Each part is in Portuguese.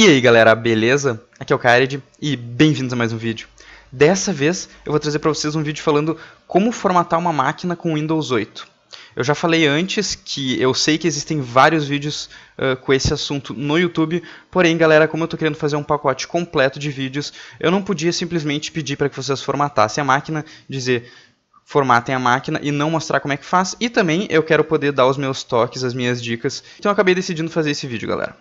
E aí galera, beleza? Aqui é o Kaired e bem-vindos a mais um vídeo. Dessa vez eu vou trazer para vocês um vídeo falando como formatar uma máquina com Windows 8. Eu já falei antes que eu sei que existem vários vídeos uh, com esse assunto no YouTube, porém galera, como eu estou querendo fazer um pacote completo de vídeos, eu não podia simplesmente pedir para que vocês formatassem a máquina, dizer formatem a máquina e não mostrar como é que faz, e também eu quero poder dar os meus toques, as minhas dicas, então eu acabei decidindo fazer esse vídeo galera.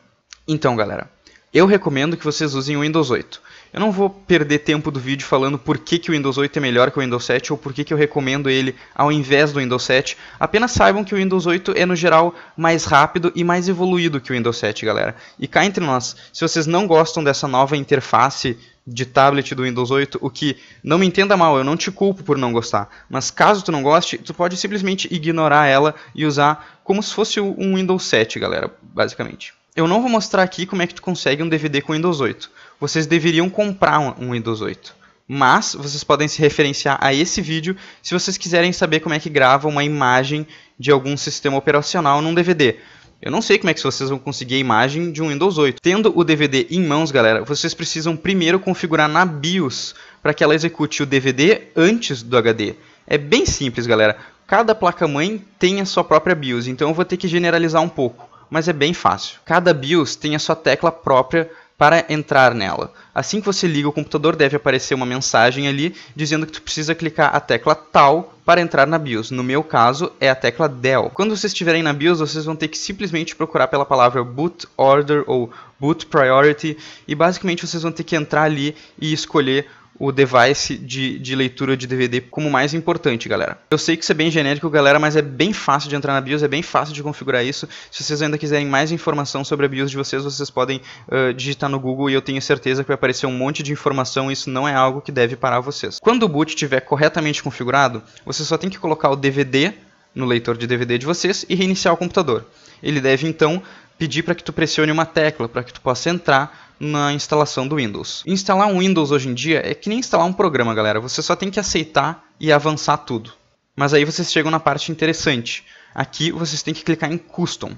Então galera, eu recomendo que vocês usem o Windows 8. Eu não vou perder tempo do vídeo falando por que, que o Windows 8 é melhor que o Windows 7 ou por que, que eu recomendo ele ao invés do Windows 7. Apenas saibam que o Windows 8 é, no geral, mais rápido e mais evoluído que o Windows 7, galera. E cá entre nós, se vocês não gostam dessa nova interface de tablet do Windows 8, o que não me entenda mal, eu não te culpo por não gostar, mas caso tu não goste, tu pode simplesmente ignorar ela e usar como se fosse um Windows 7, galera, basicamente. Eu não vou mostrar aqui como é que tu consegue um DVD com Windows 8. Vocês deveriam comprar um Windows 8. Mas vocês podem se referenciar a esse vídeo se vocês quiserem saber como é que grava uma imagem de algum sistema operacional num DVD. Eu não sei como é que vocês vão conseguir a imagem de um Windows 8. Tendo o DVD em mãos, galera, vocês precisam primeiro configurar na BIOS para que ela execute o DVD antes do HD. É bem simples, galera. Cada placa-mãe tem a sua própria BIOS, então eu vou ter que generalizar um pouco mas é bem fácil. Cada BIOS tem a sua tecla própria para entrar nela. Assim que você liga o computador, deve aparecer uma mensagem ali dizendo que tu precisa clicar a tecla tal para entrar na BIOS. No meu caso, é a tecla DEL. Quando vocês estiverem na BIOS, vocês vão ter que simplesmente procurar pela palavra boot order ou boot priority e basicamente vocês vão ter que entrar ali e escolher o device de, de leitura de DVD como mais importante, galera. Eu sei que isso é bem genérico, galera, mas é bem fácil de entrar na BIOS, é bem fácil de configurar isso. Se vocês ainda quiserem mais informação sobre a BIOS de vocês, vocês podem uh, digitar no Google e eu tenho certeza que vai aparecer um monte de informação isso não é algo que deve parar vocês. Quando o boot estiver corretamente configurado, você só tem que colocar o DVD no leitor de DVD de vocês e reiniciar o computador. Ele deve então pedir para que tu pressione uma tecla para que tu possa entrar na instalação do Windows. Instalar um Windows hoje em dia é que nem instalar um programa, galera. Você só tem que aceitar e avançar tudo. Mas aí vocês chegam na parte interessante. Aqui vocês têm que clicar em Custom.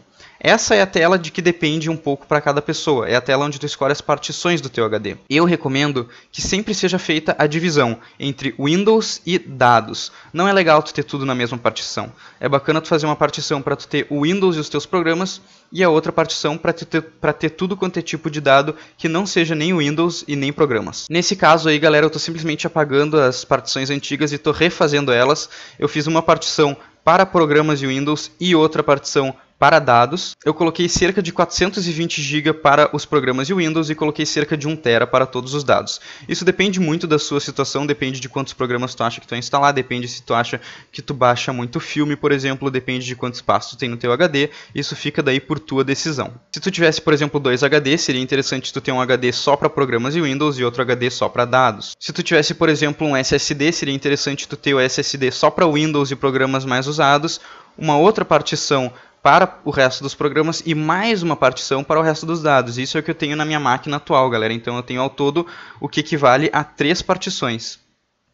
Essa é a tela de que depende um pouco para cada pessoa, é a tela onde tu escolhe as partições do teu HD. Eu recomendo que sempre seja feita a divisão entre Windows e dados. Não é legal tu ter tudo na mesma partição. É bacana tu fazer uma partição para tu ter o Windows e os teus programas e a outra partição para ter, ter tudo quanto é tipo de dado que não seja nem Windows e nem programas. Nesse caso aí, galera, eu estou simplesmente apagando as partições antigas e estou refazendo elas. Eu fiz uma partição para programas de Windows e outra partição para dados, eu coloquei cerca de 420 GB para os programas de Windows e coloquei cerca de 1 TB para todos os dados. Isso depende muito da sua situação, depende de quantos programas tu acha que tu vai instalar, depende se tu acha que tu baixa muito filme, por exemplo, depende de quanto espaço tu tem no teu HD, isso fica daí por tua decisão. Se tu tivesse, por exemplo, dois HD, seria interessante tu ter um HD só para programas de Windows e outro HD só para dados. Se tu tivesse, por exemplo, um SSD, seria interessante tu ter o SSD só para Windows e programas mais usados, uma outra partição para o resto dos programas e mais uma partição para o resto dos dados. Isso é o que eu tenho na minha máquina atual, galera. Então eu tenho ao todo o que equivale a três partições.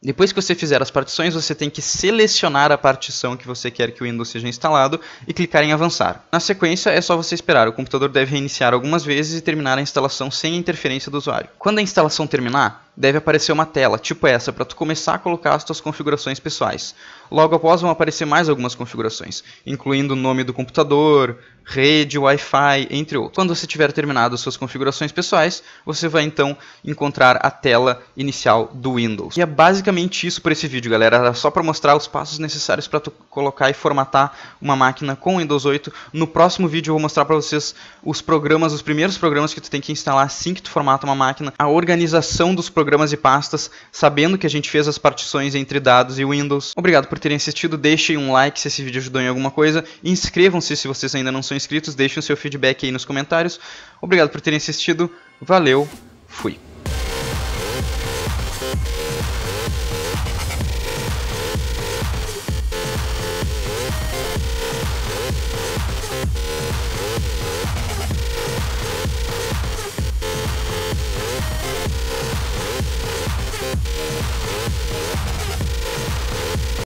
Depois que você fizer as partições, você tem que selecionar a partição que você quer que o Windows seja instalado e clicar em avançar. Na sequência, é só você esperar. O computador deve reiniciar algumas vezes e terminar a instalação sem interferência do usuário. Quando a instalação terminar, deve aparecer uma tela, tipo essa, para tu começar a colocar as tuas configurações pessoais. Logo após vão aparecer mais algumas configurações, incluindo o nome do computador, rede, Wi-Fi, entre outros. Quando você tiver terminado as suas configurações pessoais, você vai então encontrar a tela inicial do Windows. E é basicamente isso para esse vídeo, galera. Era só para mostrar os passos necessários para tu colocar e formatar uma máquina com Windows 8. No próximo vídeo eu vou mostrar para vocês os programas, os primeiros programas que tu tem que instalar assim que tu formata uma máquina, a organização dos programas programas e pastas, sabendo que a gente fez as partições entre dados e Windows. Obrigado por terem assistido, deixem um like se esse vídeo ajudou em alguma coisa, inscrevam-se se vocês ainda não são inscritos, deixem o seu feedback aí nos comentários. Obrigado por terem assistido, valeu, fui.